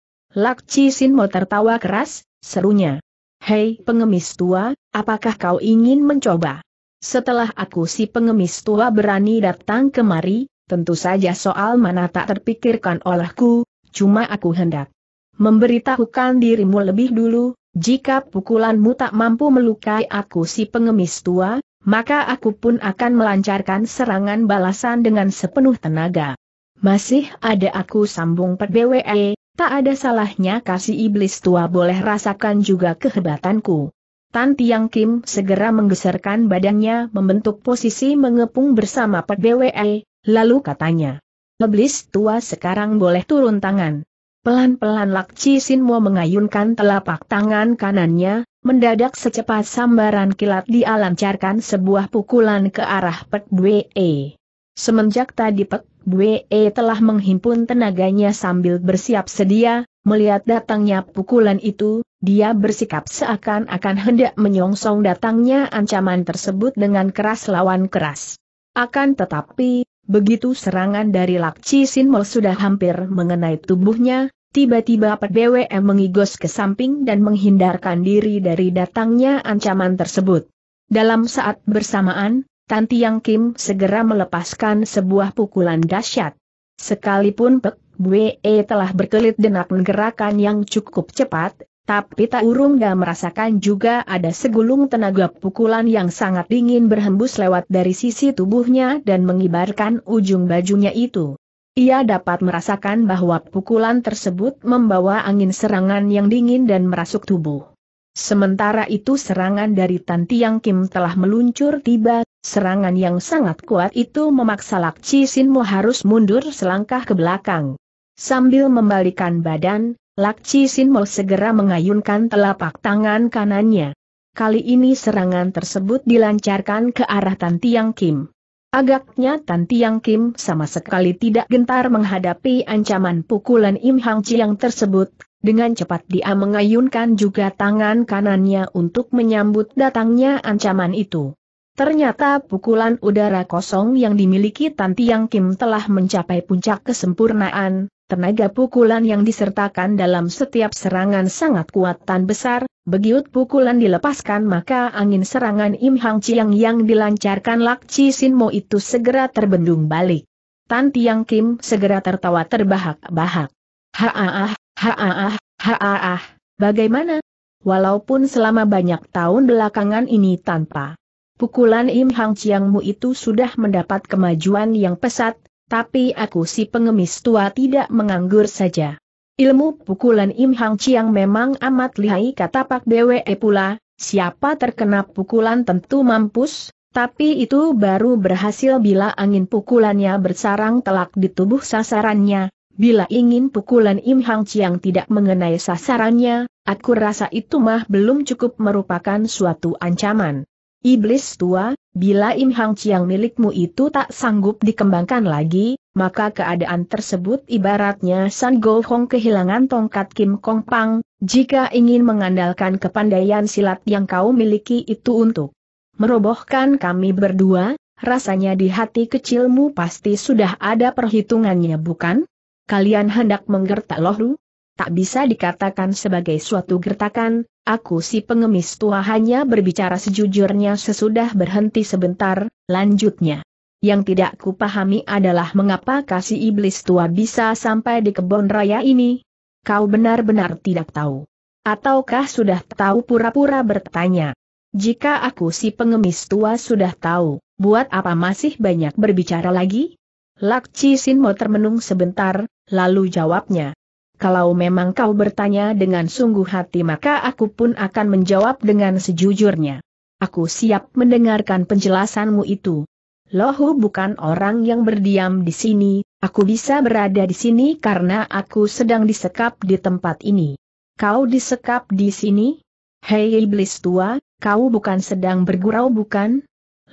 Sin mau tertawa keras, serunya. Hei pengemis tua, apakah kau ingin mencoba? Setelah aku si pengemis tua berani datang kemari, tentu saja soal mana tak terpikirkan olehku, cuma aku hendak memberitahukan dirimu lebih dulu, jika pukulanmu tak mampu melukai aku si pengemis tua, maka aku pun akan melancarkan serangan balasan dengan sepenuh tenaga. Masih ada aku sambung PBWE, tak ada salahnya kasih iblis tua boleh rasakan juga kehebatanku. Tan Tiang Kim segera menggeserkan badannya membentuk posisi mengepung bersama PBWE, lalu katanya. Iblis tua sekarang boleh turun tangan. Pelan-pelan Lak Chi Sinmo mengayunkan telapak tangan kanannya, Mendadak secepat sambaran kilat dialancarkan sebuah pukulan ke arah Pek Bwe. E. Semenjak tadi Pek Bwe e telah menghimpun tenaganya sambil bersiap sedia, melihat datangnya pukulan itu, dia bersikap seakan-akan hendak menyongsong datangnya ancaman tersebut dengan keras lawan keras. Akan tetapi, begitu serangan dari Lakci Sinmol sudah hampir mengenai tubuhnya, Tiba-tiba Pet BWM mengigos ke samping dan menghindarkan diri dari datangnya ancaman tersebut. Dalam saat bersamaan, Tanti Yang Kim segera melepaskan sebuah pukulan dahsyat. Sekalipun Pek Bwe telah berkelit dengan gerakan yang cukup cepat, tapi tak urung gak merasakan juga ada segulung tenaga pukulan yang sangat dingin berhembus lewat dari sisi tubuhnya dan mengibarkan ujung bajunya itu. Ia dapat merasakan bahwa pukulan tersebut membawa angin serangan yang dingin dan merasuk tubuh. Sementara itu serangan dari Tan Tiang Kim telah meluncur tiba, serangan yang sangat kuat itu memaksa Lak Chi Mo harus mundur selangkah ke belakang. Sambil membalikan badan, Lak Chi Mo segera mengayunkan telapak tangan kanannya. Kali ini serangan tersebut dilancarkan ke arah Tan Tiang Kim. Agaknya Tan Tiang Kim sama sekali tidak gentar menghadapi ancaman pukulan Im Hang Chiang tersebut, dengan cepat dia mengayunkan juga tangan kanannya untuk menyambut datangnya ancaman itu. Ternyata pukulan udara kosong yang dimiliki Tan Tiang Kim telah mencapai puncak kesempurnaan, Tenaga pukulan yang disertakan dalam setiap serangan sangat kuat dan besar, begitu pukulan dilepaskan maka angin serangan Im Hang Chiang yang dilancarkan Lak Chi Sin Mo itu segera terbendung balik. Tan Tiang Kim segera tertawa terbahak-bahak. Haaah, haaah, haaah, bagaimana? Walaupun selama banyak tahun belakangan ini tanpa pukulan Im Hang Chiang Mo itu sudah mendapat kemajuan yang pesat, tapi aku si pengemis tua tidak menganggur saja. Ilmu pukulan Im Hang Chiang memang amat lihai kata Pak BWE e pula, siapa terkena pukulan tentu mampus, tapi itu baru berhasil bila angin pukulannya bersarang telak di tubuh sasarannya. Bila ingin pukulan Im Hang Chiang tidak mengenai sasarannya, aku rasa itu mah belum cukup merupakan suatu ancaman. Iblis tua, Bila Im Hang Chiang milikmu itu tak sanggup dikembangkan lagi, maka keadaan tersebut ibaratnya San Go Hong kehilangan tongkat Kim Kong Pang, jika ingin mengandalkan kepandaian silat yang kau miliki itu untuk merobohkan kami berdua, rasanya di hati kecilmu pasti sudah ada perhitungannya bukan? Kalian hendak menggertak lohru? tak bisa dikatakan sebagai suatu gertakan, aku si pengemis tua hanya berbicara sejujurnya sesudah berhenti sebentar, lanjutnya. Yang tidak kupahami adalah mengapa kasih iblis tua bisa sampai di kebun raya ini? Kau benar-benar tidak tahu. Ataukah sudah tahu pura-pura bertanya? Jika aku si pengemis tua sudah tahu, buat apa masih banyak berbicara lagi? Lakci Sinmo termenung sebentar, lalu jawabnya, kalau memang kau bertanya dengan sungguh hati maka aku pun akan menjawab dengan sejujurnya. Aku siap mendengarkan penjelasanmu itu. Lohu bukan orang yang berdiam di sini, aku bisa berada di sini karena aku sedang disekap di tempat ini. Kau disekap di sini? Hei iblis tua, kau bukan sedang bergurau bukan?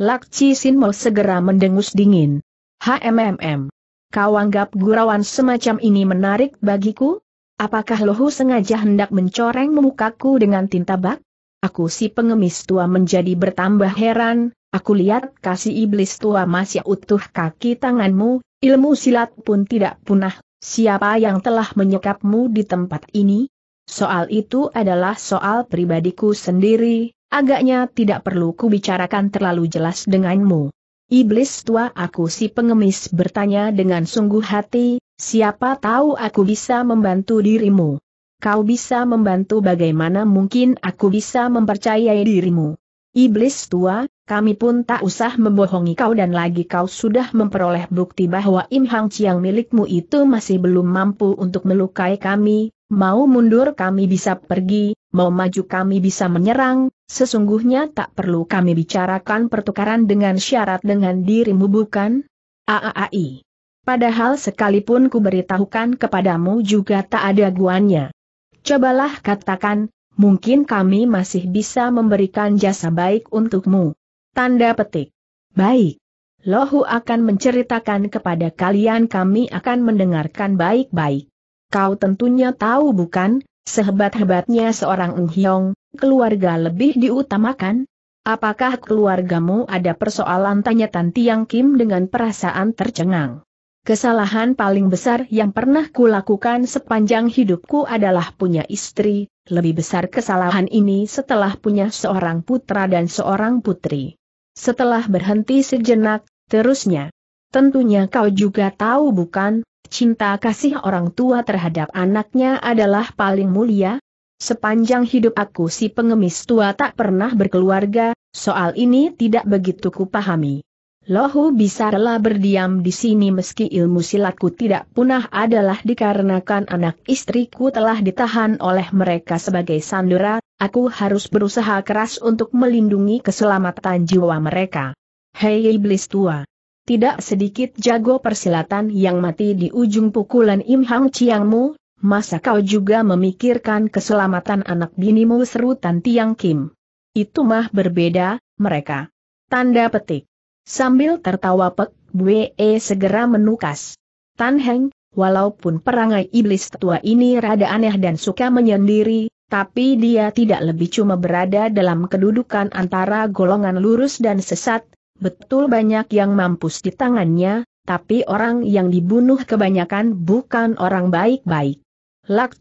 Lak Chi Sin Mo segera mendengus dingin. HMMM kau anggap gurauan semacam ini menarik bagiku? Apakah lohu sengaja hendak mencoreng mukaku dengan tinta bak? Aku si pengemis tua menjadi bertambah heran, aku lihat kasih iblis tua masih utuh kaki tanganmu, ilmu silat pun tidak punah, siapa yang telah menyekapmu di tempat ini? Soal itu adalah soal pribadiku sendiri, agaknya tidak perlu kubicarakan terlalu jelas denganmu. Iblis tua aku si pengemis bertanya dengan sungguh hati, siapa tahu aku bisa membantu dirimu. Kau bisa membantu bagaimana mungkin aku bisa mempercayai dirimu. Iblis tua, kami pun tak usah membohongi kau dan lagi kau sudah memperoleh bukti bahwa Im Hang Chiang milikmu itu masih belum mampu untuk melukai kami, mau mundur kami bisa pergi, mau maju kami bisa menyerang, sesungguhnya tak perlu kami bicarakan pertukaran dengan syarat dengan dirimu bukan? Aaai. Padahal sekalipun ku beritahukan kepadamu juga tak ada guanya. Cobalah katakan, mungkin kami masih bisa memberikan jasa baik untukmu. Tanda petik. Baik. Lohu akan menceritakan kepada kalian kami akan mendengarkan baik-baik. Kau tentunya tahu bukan, Sehebat-hebatnya seorang Unghyong, keluarga lebih diutamakan? Apakah keluargamu ada persoalan tanya Tan Tiang Kim dengan perasaan tercengang? Kesalahan paling besar yang pernah kulakukan sepanjang hidupku adalah punya istri, lebih besar kesalahan ini setelah punya seorang putra dan seorang putri. Setelah berhenti sejenak, terusnya. Tentunya kau juga tahu bukan, cinta kasih orang tua terhadap anaknya adalah paling mulia. Sepanjang hidup aku si pengemis tua tak pernah berkeluarga, soal ini tidak begitu kupahami. Lohu bisa rela berdiam di sini meski ilmu silatku tidak punah adalah dikarenakan anak istriku telah ditahan oleh mereka sebagai sandera, aku harus berusaha keras untuk melindungi keselamatan jiwa mereka. Hei iblis tua, tidak sedikit jago persilatan yang mati di ujung pukulan Im Hang Chiangmu, masa kau juga memikirkan keselamatan anak binimu seru Tan Tiang Kim. Itu mah berbeda, mereka. Tanda petik. Sambil tertawa Pek Bue e segera menukas. Tan Heng, walaupun perangai iblis tua ini rada aneh dan suka menyendiri, tapi dia tidak lebih cuma berada dalam kedudukan antara golongan lurus dan sesat, Betul banyak yang mampus di tangannya, tapi orang yang dibunuh kebanyakan bukan orang baik-baik.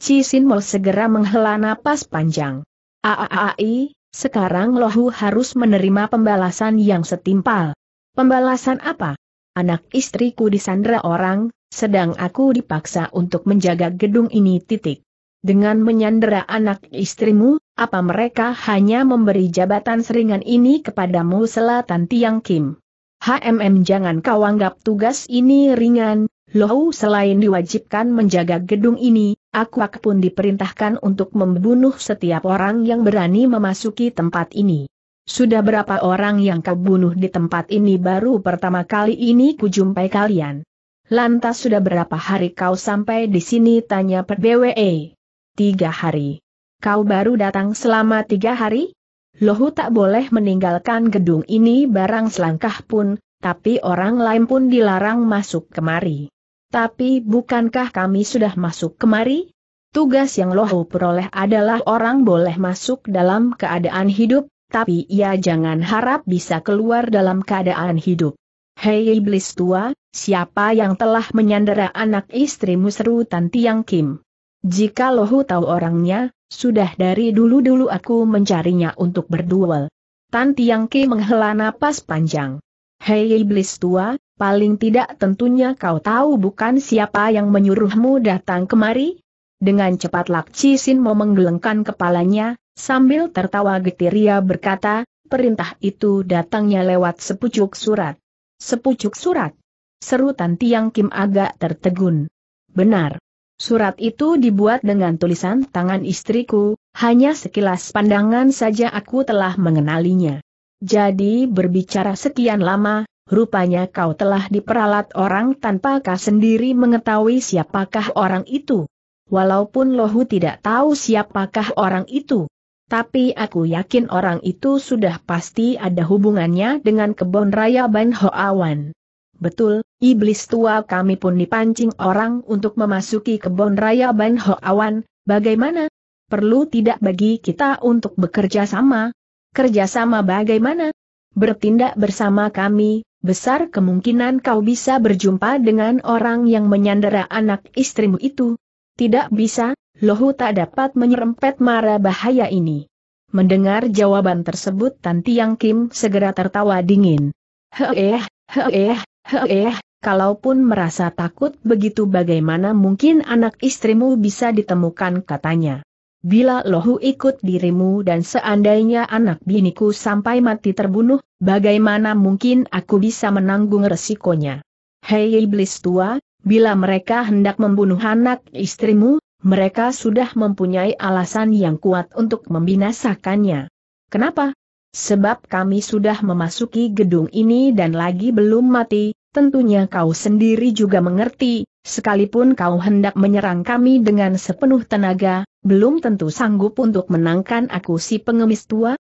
Sin Mo segera menghela napas panjang. Aaai, sekarang Hu harus menerima pembalasan yang setimpal. Pembalasan apa? Anak istriku disandra orang, sedang aku dipaksa untuk menjaga gedung ini titik dengan menyandera anak istrimu, apa mereka hanya memberi jabatan seringan ini kepadamu selatan Tiang Kim? HMM jangan kau anggap tugas ini ringan, Lohu selain diwajibkan menjaga gedung ini, aku pun diperintahkan untuk membunuh setiap orang yang berani memasuki tempat ini. Sudah berapa orang yang kau bunuh di tempat ini baru pertama kali ini kujumpai kalian. Lantas sudah berapa hari kau sampai di sini tanya PBWE tiga hari. Kau baru datang selama tiga hari? Lohu tak boleh meninggalkan gedung ini barang selangkah pun, tapi orang lain pun dilarang masuk kemari. Tapi bukankah kami sudah masuk kemari? Tugas yang Lohu peroleh adalah orang boleh masuk dalam keadaan hidup, tapi ia jangan harap bisa keluar dalam keadaan hidup. Hei iblis tua, siapa yang telah menyandera anak istrimu seru Tantiang Kim? Jika Lohu tahu orangnya, sudah dari dulu-dulu aku mencarinya untuk berduel. Tan Tiang Ki menghela napas panjang. Hei iblis tua, paling tidak tentunya kau tahu bukan siapa yang menyuruhmu datang kemari? Dengan cepat Lak Sin mau menggelengkan kepalanya, sambil tertawa getir ia berkata, perintah itu datangnya lewat sepucuk surat. Sepucuk surat? Seru Tan Tiang Kim agak tertegun. Benar. Surat itu dibuat dengan tulisan tangan istriku, hanya sekilas pandangan saja aku telah mengenalinya. Jadi berbicara sekian lama, rupanya kau telah diperalat orang tanpa kau sendiri mengetahui siapakah orang itu. Walaupun Lohu tidak tahu siapakah orang itu. Tapi aku yakin orang itu sudah pasti ada hubungannya dengan kebon raya Ban Hoawan. Betul, iblis tua kami pun dipancing orang untuk memasuki kebun raya Ban Ho Awan, bagaimana? Perlu tidak bagi kita untuk bekerja sama? Kerjasama bagaimana? Bertindak bersama kami, besar kemungkinan kau bisa berjumpa dengan orang yang menyandera anak istrimu itu. Tidak bisa, Lohu tak dapat menyerempet mara bahaya ini. Mendengar jawaban tersebut Tan Tiang Kim segera tertawa dingin. Heeh, heeh. Heh, kalaupun merasa takut begitu bagaimana mungkin anak istrimu bisa ditemukan katanya. Bila lohu ikut dirimu dan seandainya anak biniku sampai mati terbunuh, bagaimana mungkin aku bisa menanggung resikonya? Hei iblis tua, bila mereka hendak membunuh anak istrimu, mereka sudah mempunyai alasan yang kuat untuk membinasakannya. Kenapa? Sebab kami sudah memasuki gedung ini dan lagi belum mati, tentunya kau sendiri juga mengerti, sekalipun kau hendak menyerang kami dengan sepenuh tenaga, belum tentu sanggup untuk menangkan aku si pengemis tua?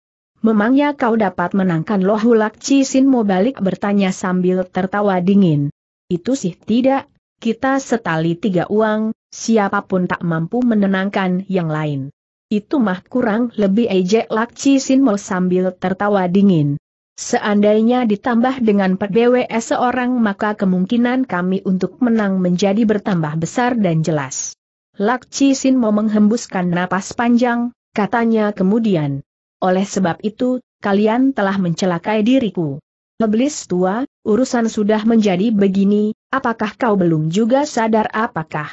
Memangnya kau dapat menangkan Lohulak Cisin mau balik bertanya sambil tertawa dingin. Itu sih tidak, kita setali tiga uang, siapapun tak mampu menenangkan yang lain. Itu mah kurang lebih ejek Lak Cisin mau sambil tertawa dingin. Seandainya ditambah dengan PBWS seorang maka kemungkinan kami untuk menang menjadi bertambah besar dan jelas. Lak Sin mau menghembuskan napas panjang, katanya kemudian. Oleh sebab itu, kalian telah mencelakai diriku. Leblis tua, urusan sudah menjadi begini, apakah kau belum juga sadar apakah?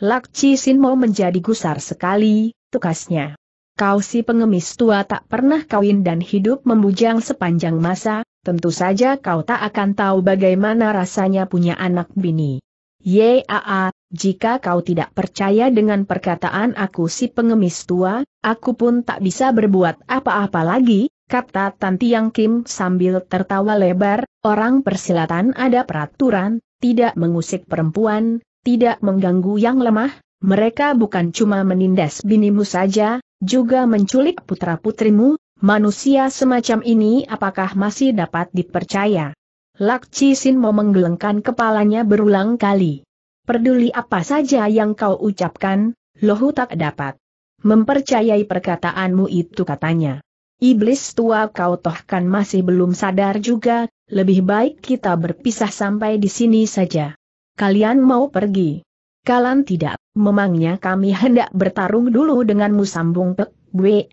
Lak Sin mau menjadi gusar sekali, tukasnya kau si pengemis tua tak pernah kawin dan hidup membujang sepanjang masa, tentu saja kau tak akan tahu bagaimana rasanya punya anak bini. Yaa, jika kau tidak percaya dengan perkataan aku si pengemis tua, aku pun tak bisa berbuat apa-apa lagi, kata Tanti Yang Kim sambil tertawa lebar, orang persilatan ada peraturan, tidak mengusik perempuan, tidak mengganggu yang lemah, mereka bukan cuma menindas binimu saja, juga menculik putra-putrimu, manusia semacam ini apakah masih dapat dipercaya? Lakci Sin mau menggelengkan kepalanya berulang kali. Perduli apa saja yang kau ucapkan, Lohu tak dapat mempercayai perkataanmu itu katanya. Iblis tua kau tohkan masih belum sadar juga, lebih baik kita berpisah sampai di sini saja. Kalian mau pergi. Kalan tidak, memangnya kami hendak bertarung dulu denganmu sambung Pek Bwe.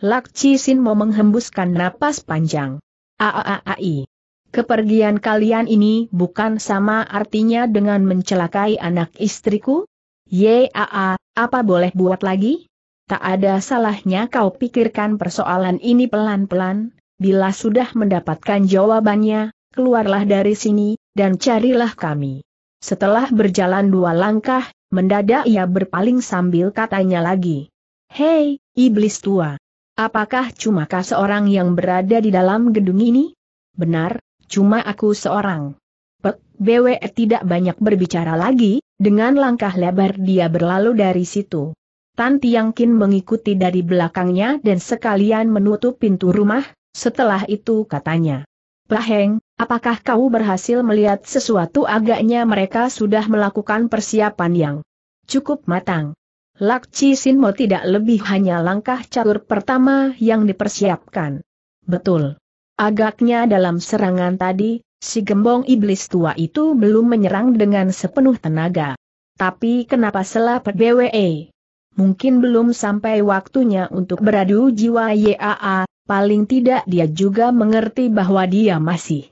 Lak Cisin mau menghembuskan napas panjang. Aaai. Kepergian kalian ini bukan sama artinya dengan mencelakai anak istriku? Yaa, apa boleh buat lagi? Tak ada salahnya kau pikirkan persoalan ini pelan-pelan, bila sudah mendapatkan jawabannya, keluarlah dari sini, dan carilah kami. Setelah berjalan dua langkah, mendadak ia berpaling sambil katanya lagi. Hei, iblis tua. Apakah cumakah seorang yang berada di dalam gedung ini? Benar, cuma aku seorang. Pek, BWE tidak banyak berbicara lagi, dengan langkah lebar dia berlalu dari situ. Tan Tiang Kin mengikuti dari belakangnya dan sekalian menutup pintu rumah, setelah itu katanya. Laheng, apakah kau berhasil melihat sesuatu agaknya mereka sudah melakukan persiapan yang cukup matang. Lak Lakci Sinmo tidak lebih hanya langkah catur pertama yang dipersiapkan. Betul. Agaknya dalam serangan tadi, si gembong iblis tua itu belum menyerang dengan sepenuh tenaga. Tapi kenapa selapet BWE? Mungkin belum sampai waktunya untuk beradu jiwa YAA, paling tidak dia juga mengerti bahwa dia masih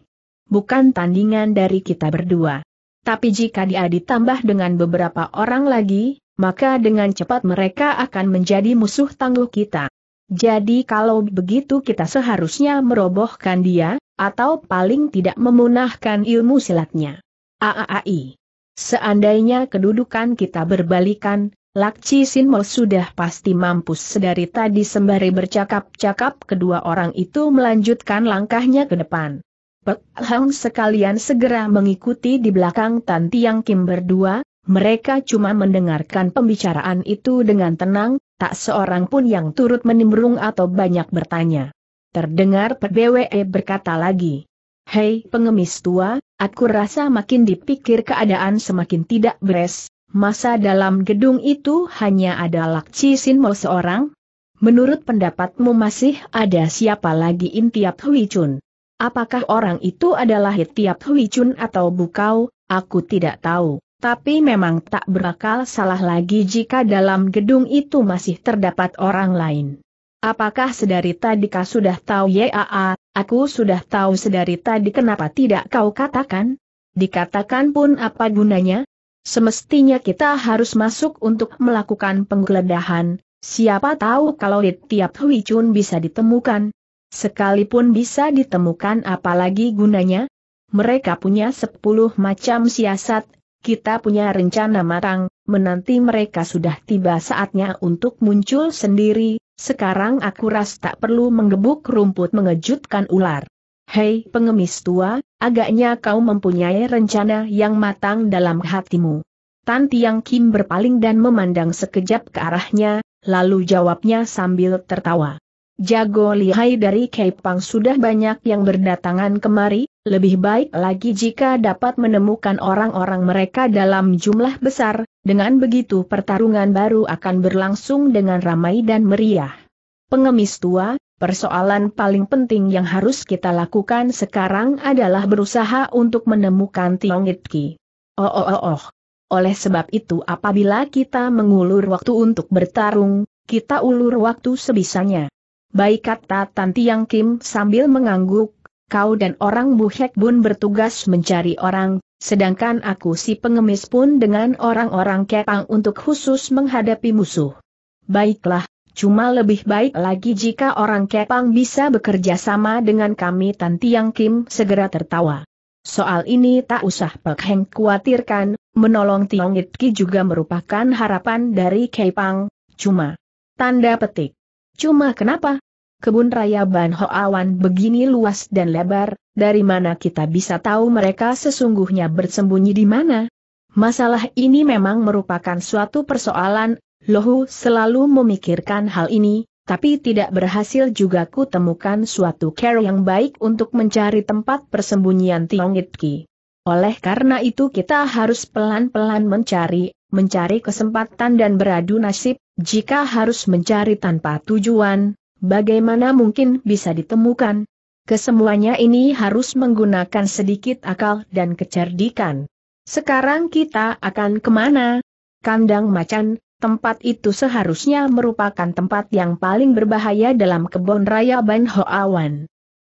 bukan tandingan dari kita berdua. Tapi jika dia ditambah dengan beberapa orang lagi, maka dengan cepat mereka akan menjadi musuh tangguh kita. Jadi kalau begitu kita seharusnya merobohkan dia, atau paling tidak memunahkan ilmu silatnya. AAAI. Seandainya kedudukan kita berbalikan, Lakci Sinmo sudah pasti mampus sedari tadi sembari bercakap-cakap kedua orang itu melanjutkan langkahnya ke depan. Pek Hang sekalian segera mengikuti di belakang Tan Tiang Kim berdua, mereka cuma mendengarkan pembicaraan itu dengan tenang, tak seorang pun yang turut menimbrung atau banyak bertanya. Terdengar PBWE berkata lagi. Hei pengemis tua, aku rasa makin dipikir keadaan semakin tidak beres, masa dalam gedung itu hanya ada Lakci Sinmo seorang? Menurut pendapatmu masih ada siapa lagi Intiap Hui Chun? Apakah orang itu adalah Intiap Hui Chun atau Bukau? Aku tidak tahu. Tapi memang tak berakal salah lagi jika dalam gedung itu masih terdapat orang lain. Apakah sedari tadi kau sudah tahu YAA, aku sudah tahu sedari tadi kenapa tidak kau katakan? Dikatakan pun apa gunanya? Semestinya kita harus masuk untuk melakukan penggeledahan, siapa tahu kalau di Tiap Hui Chun bisa ditemukan. Sekalipun bisa ditemukan apalagi gunanya? Mereka punya sepuluh macam siasat, kita punya rencana matang, menanti mereka sudah tiba saatnya untuk muncul sendiri, sekarang aku ras tak perlu menggebuk rumput mengejutkan ular. Hei pengemis tua, Agaknya kau mempunyai rencana yang matang dalam hatimu. Tan Tiang Kim berpaling dan memandang sekejap ke arahnya, lalu jawabnya sambil tertawa. Jago lihai dari Kepang sudah banyak yang berdatangan kemari, lebih baik lagi jika dapat menemukan orang-orang mereka dalam jumlah besar, dengan begitu pertarungan baru akan berlangsung dengan ramai dan meriah. Pengemis tua, Persoalan paling penting yang harus kita lakukan sekarang adalah berusaha untuk menemukan Tiongitki. Oh oh oh oh. Oleh sebab itu apabila kita mengulur waktu untuk bertarung, kita ulur waktu sebisanya. Baik kata Tan Tiang Kim sambil mengangguk, kau dan orang Buhek Hek Bun bertugas mencari orang, sedangkan aku si pengemis pun dengan orang-orang kepang untuk khusus menghadapi musuh. Baiklah, Cuma lebih baik lagi jika orang Kepang bisa bekerja sama dengan kami Tan Tiang Kim segera tertawa. Soal ini tak usah Pek Heng khawatirkan, menolong Tiong It Ki juga merupakan harapan dari Kepang, cuma. Tanda petik. Cuma kenapa? Kebun raya Ban Hoawan begini luas dan lebar, dari mana kita bisa tahu mereka sesungguhnya bersembunyi di mana? Masalah ini memang merupakan suatu persoalan Lohu selalu memikirkan hal ini, tapi tidak berhasil juga ku temukan suatu cara yang baik untuk mencari tempat persembunyian Tiong Oleh karena itu kita harus pelan-pelan mencari, mencari kesempatan dan beradu nasib, jika harus mencari tanpa tujuan, bagaimana mungkin bisa ditemukan? Kesemuanya ini harus menggunakan sedikit akal dan kecerdikan. Sekarang kita akan kemana? Kandang macan, Tempat itu seharusnya merupakan tempat yang paling berbahaya dalam kebun raya Ban Hoawan.